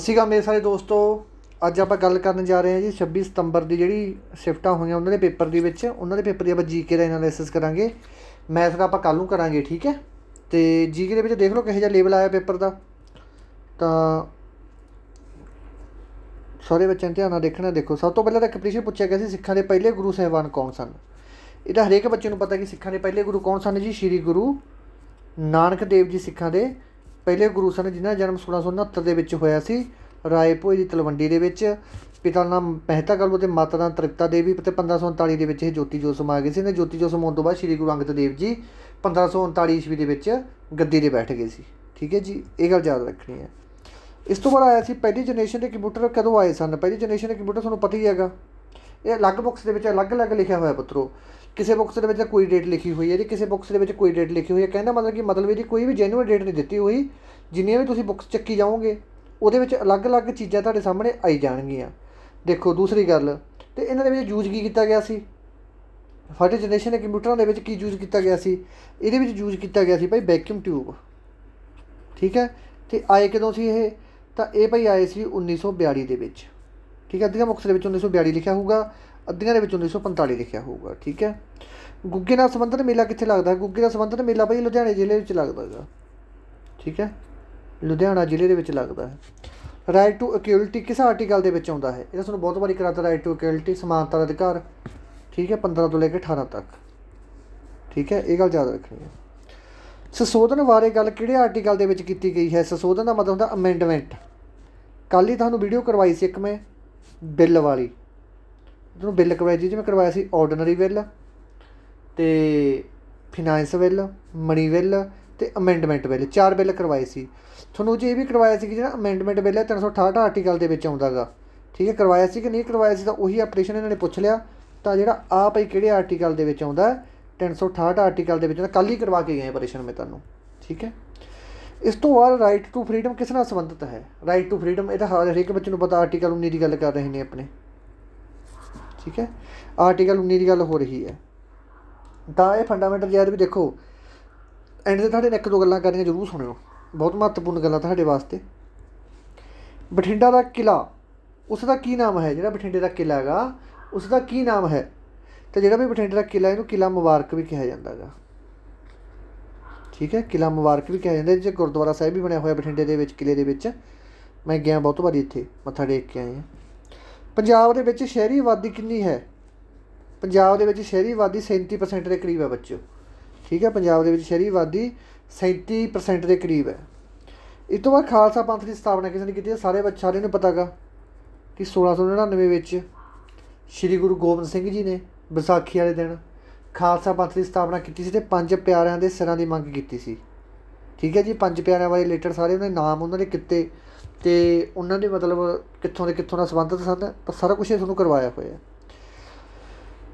ਸੀਗਾ ਮੇਰੇ ਸਾਰੇ ਦੋਸਤੋ ਅੱਜ ਆਪਾਂ ਗੱਲ ਕਰਨ ਜਾ ਰਹੇ ਹਾਂ ਜੀ 26 ਸਤੰਬਰ ਦੀ ਜਿਹੜੀ ਸ਼ਿਫਟਾਂ ਹੋਈਆਂ ਉਹਨਾਂ ਦੇ ਪੇਪਰ ਦੇ ਵਿੱਚ ਉਹਨਾਂ ਦੇ ਪੇਪਰ ਦੀ ਆਪਾਂ ਜੀਕੇ ਦਾ ਐਨਾਲਿਸਿਸ ਕਰਾਂਗੇ ਮੈਥ ਦਾ ਆਪਾਂ ਕੱਲ ਨੂੰ ਕਰਾਂਗੇ ਠੀਕ ਹੈ ਤੇ ਜੀਕੇ ਦੇ ਵਿੱਚ ਦੇਖ ਲਓ ਕਿਹੋ ਜਿਹਾ ਲੇਵਲ ਆਇਆ ਪੇਪਰ ਦਾ ਤਾਂ ਸਾਰੇ ਬੱਚਿਆਂ ਧਿਆਨ ਨਾਲ ਦੇਖਣਾ ਦੇਖੋ ਸਭ ਤੋਂ ਪਹਿਲਾਂ ਤਾਂ ਇੱਕ ਪੁੱਛਿਆ ਗਿਆ ਸੀ ਸਿੱਖਾਂ ਦੇ ਪਹਿਲੇ ਗੁਰੂ ਸਹਿਬਾਨ ਕੌਣ ਸਨ ਇਹਦਾ ਹਰੇਕ ਬੱਚੇ ਨੂੰ ਪਤਾ ਕਿ ਸਿੱਖਾਂ ਦੇ ਪਹਿਲੇ ਗੁਰੂ ਕੌਣ ਸਨ ਜੀ ਸ੍ਰੀ ਗੁਰੂ ਨਾਨਕ ਦੇਵ ਜੀ ਸਿੱਖਾਂ ਦੇ ਪਹਿਲੇ ਗੁਰੂ ਸਨ ਜਿਨ੍ਹਾਂ ਜਨਮ 1669 ਦੇ ਵਿੱਚ ਹੋਇਆ ਸੀ ਰਾਏ ਭੋਏ ਦੀ ਤਲਵੰਡੀ ਦੇ ਵਿੱਚ ਪਿਤਾ ਦਾ ਨਾਮ ਮਹਿਤਾ ਗਲੂ ਤੇ ਮਾਤਾ ਦਾ ਤ੍ਰਿਪਤਾ ਦੇਵੀ ਤੇ 1539 ਦੇ ਵਿੱਚ ਇਹ ਜੋਤੀ ਜੋਤ ਸਮਾ ਗਏ ਸੀ ਨੇ ਜੋਤੀ ਜੋਤ ਸਮਾਉਣ ਤੋਂ ਬਾਅਦ ਸ੍ਰੀ ਗੁਰੂ ਅੰਗਦ ਦੇਵ ਜੀ 1539 ਈਸਵੀ ਦੇ ਵਿੱਚ ਗੱਦੀ ਤੇ ਬੈਠ ਗਏ ਸੀ ਠੀਕ ਹੈ ਜੀ ਇਹ ਗੱਲ ਯਾਦ ਰੱਖਣੀ ਹੈ ਇਸ ਤੋਂ ਬਾਅਦ ਆਇਆ ਸੀ ਪਹਿਲੀ ਜਨਰੇਸ਼ਨ ਦੇ ਕੰਪਿਊਟਰ ਕਦੋਂ ਆਏ ਸਨ ਪਹਿਲੀ ਜਨਰੇਸ਼ਨ ਦੇ ਕੰਪਿਊਟਰ ਤੁਹਾਨੂੰ ਪਤਾ ਹੀ ਹੈਗਾ ਇਹ ਅਲੱਗ ਬੁੱਕਸ ਦੇ ਵਿੱਚ ਅਲੱਗ-ਅਲੱਗ ਲਿਖਿਆ ਹੋਇਆ ਪੁੱਤਰੋ ਕਿਸੇ ਬੁੱਕਸ ਦੇ ਵਿੱਚ ਕੋਈ ਡੇਟ ਲਿਖੀ ਹੋਈ ਹੈ ਜੀ ਕਿਸੇ ਬੁੱਕਸ ਦੇ ਵਿੱਚ ਕੋਈ ਡੇਟ ਲਿਖੀ ਹੋਈ ਹੈ ਕਹਿੰਦਾ ਮਤਲਬ ਕਿ ਮਤਲਬ ਇਹਦੀ ਕੋਈ ਵੀ ਜੈਨੂਅਲ ਡੇਟ ਨਹੀਂ ਦਿੱਤੀ ਹੋਈ ਜਿੰਨੀਆਂ ਵੀ ਤੁਸੀਂ ਬੁੱਕਸ ਚੱਕੀ ਜਾਓਗੇ ਉਹਦੇ ਵਿੱਚ ਅਲੱਗ-ਅਲੱਗ ਚੀਜ਼ਾਂ ਤੁਹਾਡੇ ਸਾਹਮਣੇ ਆਈ ਜਾਣਗੀਆਂ ਦੇਖੋ ਦੂਸਰੀ ਗੱਲ ਤੇ ਇਹਨਾਂ ਦੇ ਵਿੱਚ ਯੂਜ਼ ਕੀ ਕੀਤਾ ਗਿਆ ਸੀ ਫਰਟ ਜਨਰੇਸ਼ਨ ਦੇ ਕੰਪਿਊਟਰਾਂ ਦੇ ਵਿੱਚ ਕੀ ਯੂਜ਼ ਕੀਤਾ ਗਿਆ ਸੀ ਇਹਦੇ ਵਿੱਚ ਯੂਜ਼ ਕੀਤਾ ਗਿਆ ਸੀ ਭਾਈ ਵੈਕਿਊਮ ਟਿਊਬ ਠੀਕ ਹੈ ਤੇ ਆਏ ਕਦੋਂ ਸੀ ਇਹ ਤਾਂ ਇਹ ਭਾਈ ਆਏ ਸੀ 1942 ਦੇ ਵਿੱਚ ਠੀਕ ਹੈ ਅੱਧੀਆਂ ਬੁੱਕਸ ਦੇ ਵਿੱਚ 1942 ਲਿਖਿਆ ਹੋਊਗਾ ਅੱਧੀਆਂ ਦੇ ਵਿੱਚ 1945 ਲਿਖਿਆ ਹੋਊਗਾ ਠੀਕ ਹੈ ਗੁੱਗੇ ਨਾਲ ਸੰਬੰਧਿਤ ਮੇਲਾ ਕਿੱਥੇ ਲੱਗਦਾ ਹੈ ਗੁੱਗੇ ਦਾ ਸੰਬੰਧਿਤ ਮੇਲਾ ਭਾਈ ਲੁਧਿਆਣੇ ਜ਼ਿਲ੍ਹੇ ਵਿੱਚ ਲੱਗਦਾ ਹੈਗਾ ਠੀਕ ਹੈ ਲੁਧਿਆਣਾ ਜ਼ਿਲ੍ਹੇ ਦੇ ਵਿੱਚ ਲੱਗਦਾ ਹੈ ਰਾਈਟ ਟੂ ਇਕੁਇਲਿਟੀ ਕਿਸ ਆਰਟੀਕਲ ਦੇ ਵਿੱਚ ਆਉਂਦਾ ਹੈ ਇਹ ਤੁਹਾਨੂੰ ਬਹੁਤ ਵਾਰੀ ਕਰਾਤਾ ਰਾਈਟ ਟੂ ਇਕੁਇਲਿਟੀ ਸਮਾਨਤਾ ਦਾ ਅਧਿਕਾਰ ਠੀਕ ਹੈ 15 ਤੋਂ ਲੈ ਕੇ 18 ਤੱਕ ਠੀਕ ਹੈ ਇਹ ਗੱਲ ਯਾਦ ਰੱਖਣੀ ਹੈ ਸੰਸ਼ੋਧਨ ਬਾਰੇ ਗੱਲ ਕਿਹੜੇ ਆਰਟੀਕਲ ਦੇ ਵਿੱਚ ਕੀਤੀ ਗਈ ਹੈ ਸੰਸ਼ੋਧਨ ਦਾ ਮਤਲਬ ਹੁੰਦਾ ਅਮੈਂਡਮੈਂਟ ਕੱਲ ਹੀ ਤੁਹਾਨੂੰ ਵੀਡੀਓ ਕਰਵਾਈ ਸੀ ਇੱਕ ਮੈਂ ਬਿੱਲ ਵਾਲੀ ਤੁਹਾਨੂੰ ਬਿੱਲ ਕਰਵਾਈ ਜੀ ਜਿਵੇਂ ਕਰਵਾਇਆ ਸੀ ਆਰਡੀਨਰੀ ਬਿੱਲ ਤੇ ਫਾਈਨੈਂਸ ਬਿੱਲ ਮਨੀ ਬਿੱਲ ਤੇ ਅਮੈਂਡਮੈਂਟ ਬਿੱਲ ਚਾਰ ਬਿੱਲ ਕਰਵਾਏ ਸੀ ਤੁਹਾਨੂੰ ਜੇ ਇਹ ਵੀ ਕਰਵਾਇਆ ਸੀ ਕਿ ਜਿਹੜਾ ਅਮੈਂਡਮੈਂਟ ਬਿੱਲ ਹੈ 368 ਆਰਟੀਕਲ ਦੇ ਵਿੱਚ ਆਉਂਦਾਗਾ ਠੀਕ ਹੈ ਕਰਵਾਇਆ ਸੀ ਕਿ ਨਹੀਂ ਕਰਵਾਇਆ ਸੀ ਤਾਂ ਉਹੀ ਆਪਰੇਸ਼ਨ ਇਹਨਾਂ ਨੇ ਪੁੱਛ ਲਿਆ ਤਾਂ ਜਿਹੜਾ ਆ ਭਾਈ ਕਿਹੜੇ ਆਰਟੀਕਲ ਦੇ ਵਿੱਚ ਆਉਂਦਾ 368 ਆਰਟੀਕਲ ਦੇ ਵਿੱਚ ਕੱਲ ਹੀ ਕਰਵਾ ਕੇ ਗਏ ਆਪਰੇਸ਼ਨ ਮੈਂ ਤੁਹਾਨੂੰ ਠੀਕ ਹੈ ਇਸ ਤੋਂ ਬਾਅਦ ਰਾਈਟ ਟੂ ਫਰੀडम ਕਿਸ ਨਾਲ ਸੰਬੰਧਿਤ ਹੈ ਰਾਈਟ ਟੂ ਫਰੀडम ਇਹ ਤਾਂ ਹਰੇਕ ਬੱਚੇ ਨੂੰ ਪਤਾ ਆਰਟੀਕਲ 19 ਦੀ ਗੱਲ ਕਰ ਰਹੇ ਨੇ ਆਪਣੇ ਠੀਕ ਹੈ ਆਰਟੀਕਲ 19 ਦੀ ਗੱਲ ਹੋ ਰਹੀ ਹੈ ਤਾਂ ਇਹ ਫੰਡਾਮੈਂਟਲ ਯਾਦ ਵੀ ਦੇਖੋ ਐਂਡ ਤੇ ਤੁਹਾਡੇ ਨੇ ਇੱਕ ਦੋ ਗੱਲਾਂ ਕਰਨੀਆਂ ਜ਼ਰੂਰ ਸੁਣਿਓ ਬਹੁਤ ਮਹੱਤਵਪੂਰਨ ਗੱਲਾਂ ਤੁਹਾਡੇ ਵਾਸਤੇ ਬਠਿੰਡਾ ਦਾ ਕਿਲਾ ਉਸ ਦਾ ਕੀ ਨਾਮ ਹੈ ਜਿਹੜਾ ਬਠਿੰਡੇ ਦਾ ਕਿਲਾ ਹੈਗਾ ਉਸ ਦਾ ਕੀ ਨਾਮ ਹੈ ਤੇ ਜਿਹੜਾ ਵੀ ਬਠਿੰਡੇ ਦਾ ਕਿਲਾ ਇਹਨੂੰ ਕਿਲਾ ਮੁਬਾਰਕ ਵੀ ਕਿਹਾ ਜਾਂਦਾ ਹੈਗਾ ਠੀਕ ਹੈ ਕਿਲਾ ਮੁਬਾਰਕ ਵੀ ਕਿਹਾ ਜਾਂਦਾ ਜਿੱਥੇ ਗੁਰਦੁਆਰਾ ਸਾਹਿਬ ਵੀ ਬਣਿਆ ਹੋਇਆ ਬਠਿੰਡੇ ਦੇ ਵਿੱਚ ਕਿਲੇ ਦੇ ਵਿੱਚ ਮੈਂ ਗਿਆ ਬਹੁਤ ਵਾਰੀ ਇੱਥੇ ਮੱਥਾ ਟੇਕ ਕੇ ਆਇਆ ਪੰਜਾਬ ਦੇ ਵਿੱਚ ਸ਼ਹਿਰੀ ਆਬਾਦੀ ਕਿੰਨੀ ਹੈ ਪੰਜਾਬ ਦੇ ਵਿੱਚ ਸ਼ਹਿਰੀ ਆਬਾਦੀ 37% ਦੇ ਕਰੀਬ ਹੈ ਬੱਚਿਓ ਠੀਕ ਹੈ ਪੰਜਾਬ ਦੇ ਵਿੱਚ ਸ਼ਹਿਰੀ ਆਬਾਦੀ 37% ਦੇ ਕਰੀਬ ਹੈ ਇਸ ਤੋਂ ਬਾਅਦ ਖਾਲਸਾ ਪੰਥ ਦੀ ਸਥਾਪਨਾ ਕਿਸ ਨੇ ਕੀਤੀ ਸਾਰੇ ਬੱਚਾਰੇ ਨੂੰ ਪਤਾਗਾ ਕਿ 1699 ਵਿੱਚ ਸ੍ਰੀ ਗੁਰੂ ਗੋਬਿੰਦ ਸਿੰਘ ਜੀ ਨੇ ਵਿਸਾਖੀ ਵਾਲੇ ਦਿਨ ਖਾਲਸਾ ਪੰਥ ਦੀ ਸਥਾਪਨਾ ਕੀਤੀ ਸੀ ਤੇ ਪੰਜ ਪਿਆਰਿਆਂ ਦੇ ਸਿਰਾਂ ਦੀ ਮੰਗ ਕੀਤੀ ਸੀ ਠੀਕ ਹੈ ਜੀ ਪੰਜ ਪਿਆਰਿਆਂ ਬਾਰੇ ਲੇਟਰ ਸਾਰੇ ਉਹਨਾਂ ਦੇ ਨਾਮ ਉਹਨਾਂ ਦੇ ਕਿੱਤੇ ਤੇ ਉਹਨਾਂ ਦੇ ਮਤਲਬ ਕਿੱਥੋਂ ਦੇ ਕਿੱਥੋਂ ਨਾਲ ਸੰਬੰਧਿਤ ਸਨ ਤਾਂ ਸਾਰਾ ਕੁਝ ਇਹ ਤੁਹਾਨੂੰ ਕਰਵਾਇਆ ਹੋਇਆ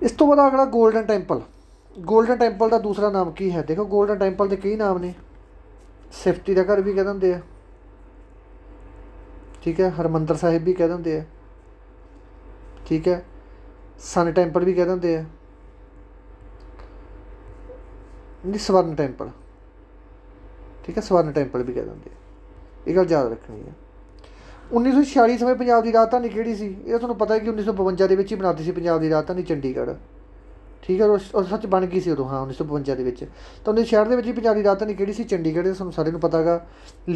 ਇਸ ਤੋਂ ਬਾਅਦ ਅਗਲਾ 골ਡਨ ਟੈਂਪਲ 골ਡਨ ਟੈਂਪਲ ਦਾ ਦੂਸਰਾ ਨਾਮ ਕੀ ਹੈ ਦੇਖੋ 골ਡਨ ਟੈਂਪਲ ਦੇ ਕਈ ਨਾਮ ਨੇ ਸਿਫਤੀ ਦਾ ਘਰ ਵੀ ਕਹਿੰਦੇ ਹੁੰਦੇ ਆ ਠੀਕ ਹੈ ਹਰਮੰਦਰ ਸਾਹਿਬ ਵੀ ਕਹਿੰਦੇ ਹੁੰਦੇ ਆ ਠੀਕ ਹੈ ਸਨ ਟੈਂਪਲ ਵੀ ਕਹਿੰਦੇ ਹੁੰਦੇ ਆ ਇਹਦੀ ਸਵਰਨ ਟੈਂਪਲ ਠੀਕ ਹੈ ਸਵਰਨ ਟੈਂਪਲ ਵੀ ਕਹਿ ਦਿੰਦੇ ਇਹ ਗੱਲ ਯਾਦ ਰੱਖਣੀ ਹੈ 1946 ਸਮੇਂ ਪੰਜਾਬ ਦੀ ਰਾਜਧਾਨੀ ਕਿਹੜੀ ਸੀ ਇਹ ਤੁਹਾਨੂੰ ਪਤਾ ਹੈ ਕਿ 1952 ਦੇ ਵਿੱਚ ਹੀ ਬਣਾਤੀ ਸੀ ਪੰਜਾਬ ਦੀ ਰਾਜਧਾਨੀ ਚੰਡੀਗੜ੍ਹ ਠੀਕ ਹੈ ਉਹ ਸੱਚ ਬਣ ਗਈ ਸੀ ਉਦੋਂ ਹਾਂ 1952 ਦੇ ਵਿੱਚ ਤਾਂ ਉਹਨੇ ਸ਼ਹਿਰ ਦੇ ਵਿੱਚ ਹੀ ਪੰਜਾਬ ਦੀ ਰਾਜਧਾਨੀ ਕਿਹੜੀ ਸੀ ਚੰਡੀਗੜ੍ਹ ਇਹ ਸਾਨੂੰ ਸਾਰਿਆਂ ਨੂੰ ਪਤਾਗਾ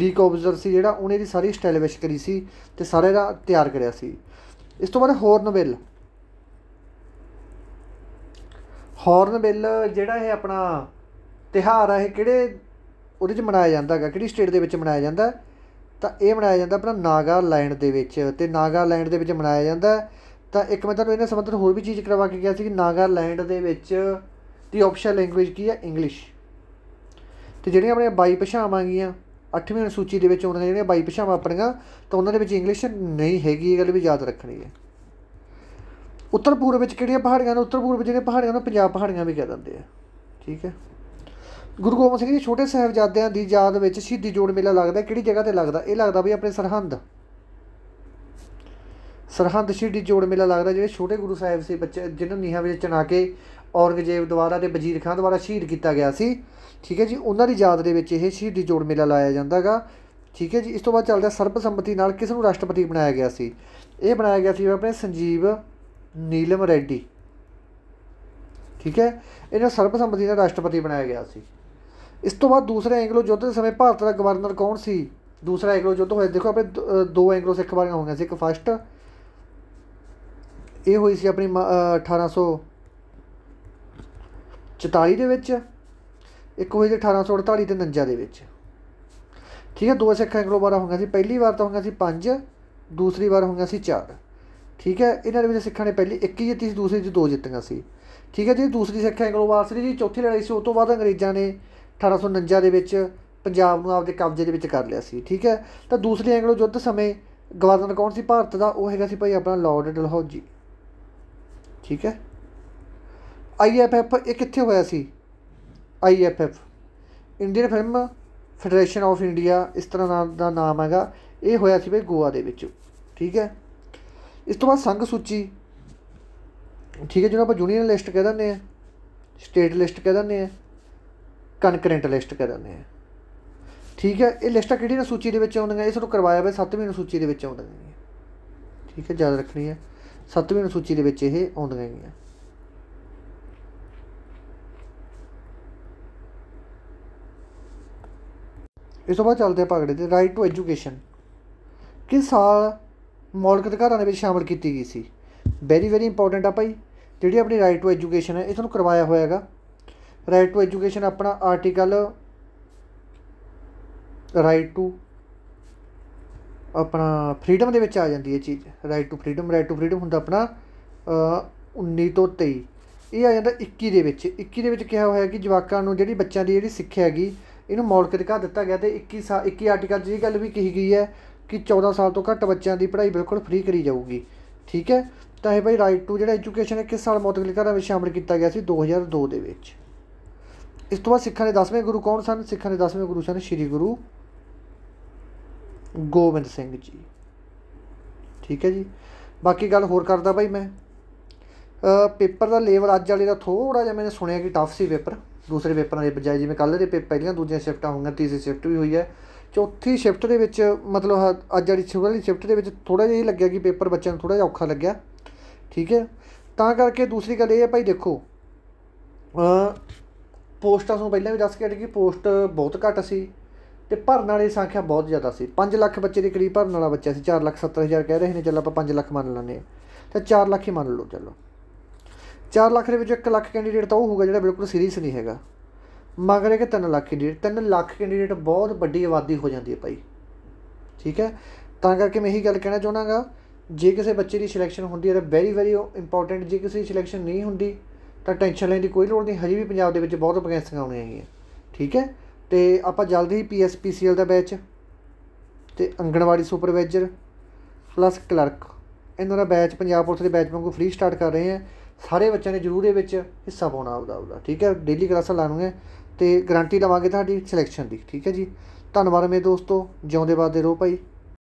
ਲੀਕ ਆਬਜ਼ਰਵਰ ਸੀ ਜਿਹੜਾ ਉਹਨੇ ਦੀ ਸਾਰੀ ਸਟਾਈਲਿਸ਼ ਕਰੀ ਸੀ ਤੇ ਸਾਰੇ ਦਾ ਤਿਆਰ ਕਰਿਆ ਸੀ ਇਸ ਤੋਂ ਬਾਅਦ ਹੌਰਨਬਿਲ ਹੌਰਨਬਿਲ ਜਿਹੜਾ ਇਹ ਆਪਣਾ ਤਿਹਾਰ ਆ ਇਹ ਕਿਹੜੇ ਉਹਦੇ 'ਚ ਮਨਾਇਆ ਜਾਂਦਾ ਹੈਗਾ ਕਿਹੜੀ ਸਟੇਟ ਦੇ ਵਿੱਚ ਮਨਾਇਆ ਜਾਂਦਾ ਤਾਂ ਇਹ ਮਨਾਇਆ ਜਾਂਦਾ ਆਪਣਾ ਨਾਗਾਲੈਂਡ ਦੇ ਵਿੱਚ ਤੇ ਨਾਗਾਲੈਂਡ ਦੇ ਵਿੱਚ ਮਨਾਇਆ ਜਾਂਦਾ ਤਾਂ ਇੱਕ ਮੈਂ ਤੁਹਾਨੂੰ ਇਹਨਾਂ ਸੰਬੰਧਤ ਹੋਰ ਵੀ ਚੀਜ਼ ਕਰਵਾ ਕੇ ਗਿਆ ਸੀ ਕਿ ਨਾਗਾਲੈਂਡ ਦੇ ਵਿੱਚ ਦੀ ਆਪਸ਼ਨ ਲੈਂਗੁਏਜ ਕੀ ਹੈ ਇੰਗਲਿਸ਼ ਤੇ ਜਿਹੜੀਆਂ ਆਪਣੀਆਂ 22 ਭਾਸ਼ਾਵਾਂ ਗੀਆਂ 8ਵੀਂ ਸੂਚੀ ਦੇ ਵਿੱਚ ਉਹਨਾਂ ਜਿਹੜੀਆਂ 22 ਭਾਸ਼ਾਵਾਂ ਆਪਣੀਆਂ ਤਾਂ ਉਹਨਾਂ ਦੇ ਵਿੱਚ ਇੰਗਲਿਸ਼ ਨਹੀਂ ਹੈਗੀ ਇਹ ਗੱਲ ਵੀ ਯਾਦ ਰੱਖਣੀ ਹੈ ਉੱਤਰ ਪੂਰਬ ਵਿੱਚ ਕਿਹੜੀਆਂ ਪਹਾੜੀਆਂ ਨੇ ਉੱਤਰ ਪੂਰਬ ਜਿਹੜੀਆਂ ਪਹਾੜੀਆਂ ਨੂੰ ਪੰਜਾਬ ਪਹਾੜੀਆਂ ਵੀ ਕਹਿ ਦਿੰਦੇ ਆ ਠੀਕ ਹੈ ਗੁਰੂ ਗੋਬਿੰਦ ਸਿੰਘ ਜੀ ਛੋਟੇ ਸਹਿਬਜ਼ਾਦਿਆਂ ਦੀ ਯਾਦ ਵਿੱਚ ਸ਼ਹੀਦੀ ਜੋੜ ਮੇਲਾ ਲੱਗਦਾ ਕਿਹੜੀ ਜਗ੍ਹਾ ਤੇ ਲੱਗਦਾ ਇਹ ਲੱਗਦਾ ਵੀ ਆਪਣੇ ਸਰਹੰਦ ਸਰਹੰਦ ਸ਼ਹੀਦੀ ਜੋੜ ਮੇਲਾ ਲੱਗਦਾ ਜਿਹੜੇ ਛੋਟੇ ਗੁਰੂ ਸਾਹਿਬ ਸੀ ਬੱਚੇ ਜਿਹਨਾਂ ਨੀਹਾਂ ਵਿੱਚ ਚਣਾ ਕੇ ਔਰੰਗਜ਼ੇਬ ਦੁਆਰਾ ਤੇ ਵਜ਼ੀਰ ਖਾਨ ਦੁਆਰਾ ਸ਼ਹੀਦ ਕੀਤਾ ਗਿਆ ਸੀ ਠੀਕ ਹੈ ਜੀ ਉਹਨਾਂ ਦੀ ਯਾਦ ਦੇ ਵਿੱਚ ਇਹ ਸ਼ਹੀਦੀ ਜੋੜ ਮੇਲਾ ਲਾਇਆ ਜਾਂਦਾਗਾ ਠੀਕ ਹੈ ਜੀ ਇਸ ਤੋਂ ਬਾਅਦ ਚੱਲਦਾ ਸੰਮਤੀ ਨਾਲ ਕਿਸ ਨੂੰ ਰਾਸ਼ਟਰਪਤੀ ਬਣਾਇਆ ਗਿਆ ਸੀ ਇਹ ਬਣਾਇਆ ਗਿਆ ਸੀ ਆਪਣੇ ਸੰਜੀਵ ਨੀਲਮ ਰੈਡੀ ਠੀਕ ਹੈ ਇਹਨਾਂ ਸੰਮਤੀ ਨਾਲ ਰਾਸ਼ਟਰਪਤੀ ਬਣਾਇਆ ਗਿਆ ਸੀ ਇਸ ਤੋਂ ਬਾਅਦ ਦੂਸਰੇ ਐਂਗਲੋ ਯੁੱਧ ਦੇ ਸਮੇਂ ਭਾਰਤ ਦਾ ਗਵਰਨਰ ਕੌਣ ਸੀ ਦੂਸਰਾ ਐਂਗਲੋ ਯੁੱਧ ਹੋਇਆ ਦੇਖੋ ਆਪਣੇ ਦੋ ਐਂਗਲੋ ਸਿੱਖ ਵਾਰੀਆਂ ਹੋ ਗਈਆਂ ਸੀ ਇੱਕ ਫਸਟ ਇਹ ਹੋਈ ਸੀ ਆਪਣੀ 1844 ਦੇ ਵਿੱਚ ਇੱਕ ਹੋਈ ਸੀ 1848 ਤੇ 49 ਦੇ ਵਿੱਚ ਠੀਕ ਹੈ ਦੋ ਸਿੱਖ ਐਂਗਲੋ ਵਾਰ ਗਿਆ ਸੀ ਪਹਿਲੀ ਵਾਰ ਤਾਂ ਹੋਈਆਂ ਸੀ 5 ਦੂਸਰੀ ਵਾਰ ਹੋਈਆਂ ਸੀ 4 ਠੀਕ ਹੈ ਇਹਨਾਂ ਦੇ ਵਿੱਚ ਸਿੱਖਾਂ ਨੇ ਪਹਿਲੀ ਇੱਕ ਹੀ ਜਿੱਤੀ ਸੀ ਦੂਸਰੀ ਵਿੱਚ ਦੋ ਜਿੱਤੀਆਂ ਸੀ ਠੀਕ ਹੈ ਜੀ ਦੂਸਰੀ ਸਿੱਖ ਐਂਗਲੋ ਵਾਰ ਸੀ ਜੀ ਚੌਥੀ ਲੜਾਈ ਸੀ ਉਸ ਤੋਂ ਬਾਅਦ ਅੰਗਰੇਜ਼ਾਂ ਨੇ 1849 ਦੇ ਵਿੱਚ ਪੰਜਾਬ ਨੂੰ ਆਪਦੇ ਕਬਜ਼ੇ ਦੇ ਵਿੱਚ ਕਰ ਲਿਆ ਸੀ ਠੀਕ ਹੈ ਤਾਂ ਦੂਸਰੇ ਐਂਗਲੋ ਜੁੱਧ ਸਮੇਂ ਗਵਰਨਰ ਕੌਣ ਸੀ ਭਾਰਤ ਦਾ ਉਹ ਹੈਗਾ ਸੀ ਭਾਈ ਆਪਣਾ ਲਾਰਡ ਡਲਹੌਜੀ ਠੀਕ ਹੈ ਆਈਐਫਐਫ ਇਹ ਕਿੱਥੇ ਹੋਇਆ ਸੀ IFF Indian Film Federation of India ਇਸ ਤਰ੍ਹਾਂ ਦਾ ਨਾਮ ਹੈਗਾ ਇਹ ਹੋਇਆ ਸੀ ਬਈ ਗੋਆ ਦੇ ਵਿੱਚ ਠੀਕ ਹੈ ਇਸ ਤੋਂ ਬਾਅਦ ਸੰਘ ਸੂਚੀ ਠੀਕ ਹੈ ਜਿਹਨੂੰ ਆਪਾਂ ਜੂਨੀਅਰ ਲਿਸਟ ਕਹਿੰਦੇ ਨੇ ਆ ਸਟੇਟ ਲਿਸਟ ਕਹਿੰਦੇ ਨੇ ਆ ਕਨਕਰੈਂਟ ਲਿਸਟ ਕਹਿੰਦੇ ਆ ਠੀਕ ਹੈ ਇਹ ਲਿਸਟਾਂ ਕਿਹੜੀ ਨਾ ਸੂਚੀ ਦੇ ਵਿੱਚ ਆਉਂਦੀਆਂ ਇਹ ਤੁਹਾਨੂੰ ਕਰਵਾਇਆ ਹੋਇਆ 7ਵੀਂ ਨੂੰ ਸੂਚੀ ਦੇ ਵਿੱਚ ਆਉਂਦੀਆਂ ਠੀਕ ਹੈ ਯਾਦ ਰੱਖਣੀ ਹੈ 7ਵੀਂ ਨੂੰ ਸੂਚੀ ਦੇ ਵਿੱਚ ਇਹ ਆਉਂਦੀਆਂ ਹੈਗੀਆਂ ਇਸ ਤੋਂ ਬਾਅਦ ਚੱਲਦੇ ਆ ਭਾਗੜੇ ਤੇ ਰਾਈਟ ਟੂ ਐਜੂਕੇਸ਼ਨ ਕਿਸ ਸਾਲ ਮੌਲਿਕ ਅਧਿਕਾਰਾਂ ਦੇ ਵਿੱਚ ਸ਼ਾਮਲ ਕੀਤੀ ਗਈ ਸੀ ਵੈਰੀ ਵੈਰੀ ਇੰਪੋਰਟੈਂਟ ਆ ਭਾਈ ਜਿਹੜੀ ਆਪਣੀ ਰਾਈਟ ਟੂ ਐਜੂਕੇਸ਼ਨ ਹੈ ਇਹ ਤੁਹਾਨੂੰ ਕਰਵਾਇਆ ਹੋਇਆ ਹੈਗਾ ਰਾਈਟ ਟੂ ਐਜੂਕੇਸ਼ਨ ਆਪਣਾ ਆਰਟੀਕਲ ਰਾਈਟ ਟੂ ਆਪਣਾ ਫਰੀडम ਦੇ ਵਿੱਚ ਆ ਜਾਂਦੀ ਹੈ ਚੀਜ਼ right to freedom right to freedom ਹੁੰਦਾ ਆਪਣਾ 19 ਤੋਂ 23 ਇਹ ਆ ਜਾਂਦਾ 21 ਦੇ ਵਿੱਚ 21 ਦੇ ਵਿੱਚ ਕਿਹਾ ਹੋਇਆ ਕਿ ਜਵਾਕਾਂ ਨੂੰ ਜਿਹੜੀ ਬੱਚਿਆਂ ਦੀ ਜਿਹੜੀ ਸਿੱਖਿਆ ਹੈਗੀ ਇਹਨੂੰ ਮੌਲਿਕ ਅਧਿਕਾਰ ਦਿੱਤਾ ਗਿਆ ਤੇ 21 21 ਆਰਟੀਕਲ 'ਚ ਇਹ ਗੱਲ ਵੀ ਕਹੀ ਗਈ ਹੈ ਕਿ 14 ਸਾਲ ਤੋਂ ਘੱਟ ਬੱਚਿਆਂ ਦੀ ਪੜ੍ਹਾਈ ਬਿਲਕੁਲ ਫ੍ਰੀ ਕਰੀ ਜਾਊਗੀ ਠੀਕ ਹੈ ਤਾਂ ਇਹ ਭਾਈ ਰਾਈਟ ਟੂ ਜਿਹੜਾ ਐਜੂਕੇਸ਼ਨ ਹੈ ਕਿਸ ਸਾਲ ਮੌਲਿਕ ਅਧਿਕਾਰ ਵਿੱਚ ਸ਼ਾਮਲ ਕੀਤਾ ਗਿਆ ਸੀ 2002 ਦੇ ਵਿੱਚ ਇਸ ਤੋਂ ਬਾਅਦ ਸਿੱਖਾਂ ਦੇ 10ਵੇਂ ਗੁਰੂ ਕੌਣ ਸਨ ਸਿੱਖਾਂ ਦੇ 10ਵੇਂ ਗੁਰੂ ਸਨ ਸ੍ਰੀ ਗੁਰੂ ਗੋਬਿੰਦ ਸਿੰਘ ਜੀ ਠੀਕ ਹੈ ਜੀ ਬਾਕੀ ਗੱਲ ਹੋਰ ਕਰਦਾ ਬਾਈ ਮੈਂ ਪੇਪਰ ਦਾ ਲੇਵਲ ਅੱਜ ਵਾਲੇ ਦਾ ਥੋੜਾ ਜਿਹਾ ਮੈਨੇ ਸੁਣਿਆ ਕਿ ਟਫ ਸੀ ਪੇਪਰ ਦੂਸਰੇ ਪੇਪਰਾਂ ਦੇ ਬਜਾਏ ਜਿਵੇਂ ਕੱਲ ਦੇ ਪਹਿਲੀਆਂ ਦੂਜੀਆਂ ਸ਼ਿਫਟਾਂ ਹੋਈਆਂ ਤੀਸਰੀ ਸ਼ਿਫਟ ਵੀ ਹੋਈ ਹੈ ਚੌਥੀ ਸ਼ਿਫਟ ਦੇ ਵਿੱਚ ਮਤਲਬ ਅੱਜ ਵਾਲੀ ਛੋਟੀ ਸ਼ਿਫਟ ਦੇ ਵਿੱਚ ਥੋੜਾ ਜਿਹਾ ਇਹ ਲੱਗਿਆ ਕਿ ਪੇਪਰ ਬੱਚਿਆਂ ਨੂੰ ਥੋੜਾ ਜਿਹਾ ਔਖਾ ਲੱਗਿਆ ਠੀਕ ਹੈ ਤਾਂ ਕਰਕੇ ਦੂਸਰੀ ਗੱਲ ਇਹ ਹੈ ਭਾਈ ਦੇਖੋ ਪੋਸਟਾਂ ਤੋਂ ਪਹਿਲਾਂ ਵੀ ਦੱਸ ਕੇ ਹਟ ਕਿ ਪੋਸਟ ਬਹੁਤ ਘੱਟ ਸੀ ਤੇ ਭਰਨ ਵਾਲੇ ਸੰਖਿਆ ਬਹੁਤ ਜ਼ਿਆਦਾ ਸੀ 5 ਲੱਖ ਬੱਚੇ ਦੇ ਕਰੀਬ ਭਰਨ ਵਾਲਾ ਬੱਚਾ ਸੀ 4 ਲੱਖ ਹਜ਼ਾਰ ਕਹਿ ਰਹੇ ਨੇ ਚੱਲ ਆਪਾਂ 5 ਲੱਖ ਮੰਨ ਲੈਂਦੇ ਆ ਤੇ 4 ਲੱਖ ਹੀ ਮੰਨ ਲਓ ਚੱਲੋ 4 ਲੱਖ ਦੇ ਵਿੱਚ 1 ਲੱਖ ਕੈਂਡੀਡੇਟ ਤਾਂ ਉਹ ਹੋਊਗਾ ਜਿਹੜਾ ਬਿਲਕੁਲ ਸੀਰੀਅਸ ਨਹੀਂ ਹੈਗਾ ਮਗਰ ਹੈ ਕਿ 3 ਲੱਖ ਕੈਂਡੀਡੇਟ 3 ਲੱਖ ਕੈਂਡੀਡੇਟ ਬਹੁਤ ਵੱਡੀ ਆਬਾਦੀ ਹੋ ਜਾਂਦੀ ਹੈ ਭਾਈ ਠੀਕ ਹੈ ਤਾਂ ਕਰਕੇ ਮੈਂ ਇਹੀ ਗੱਲ ਕਹਿਣਾ ਚਾਹਣਾਗਾ ਜੇ ਕਿਸੇ ਬੱਚੇ ਦੀ ਸਿਲੈਕਸ਼ਨ ਹੁੰਦੀ ਹੈ ਤਾਂ ਵੈਰੀ ਵੈਰੀ ਇੰਪੋਰਟੈਂਟ ਜੇ ਕਿਸੇ ਦੀ ਸਿਲੈਕਸ਼ਨ ਨਹੀਂ ਹੁੰਦੀ ਤਾਂ ਟੈਨਸ਼ਨ ਲੈਣ ਦੀ ਕੋਈ ਲੋੜ ਨਹੀਂ ਹਜੇ ਵੀ ਪੰਜਾਬ ਦੇ ਵਿੱਚ ਬਹੁਤ ਵਕੈਂਸੀਆਂ ਆਉਣੀਆਂ ਹੈਗੀਆਂ ਠੀਕ ਹੈ ਤੇ ਆਪਾਂ ਜਲਦੀ ਹੀ ਪੀਐਸਪੀਸੀਐਲ ਦਾ ਬੈਚ ਤੇ ਅੰਗਣਵਾੜੀ ਸੁਪਰਵਾਈਜ਼ਰ ਪਲੱਸ ਕਲਰਕ ਇਹਨਾਂ ਦਾ ਬੈਚ ਪੰਜਾਬ ਪੁਲਿਸ ਦੇ ਬੈਚ ਵਾਂਗੂ ਫ੍ਰੀ ਸਟਾਰਟ ਕਰ ਰਹੇ ਆ ਸਾਰੇ ਬੱਚਿਆਂ ਨੇ ਜ਼ਰੂਰ ਇਹ ਵਿੱਚ ਹਿੱਸਾ ਪਾਉਣਾ ਆਪਦਾ ਆਪਦਾ ਠੀਕ ਹੈ ਡੇਲੀ ਕਲਾਸਾਂ ਲਾਣੀਆਂ ਤੇ ਗਾਰੰਟੀ ਲਵਾਂਗੇ ਤੁਹਾਡੀ ਸਿਲੈਕਸ਼ਨ ਦੀ ਠੀਕ ਹੈ ਜੀ ਧੰਨਵਾਦ ਮੇਰੇ ਦੋਸਤੋ ਜਿਉਂਦੇ ਬਾਦ ਦੇ ਰੋ ਭਾਈ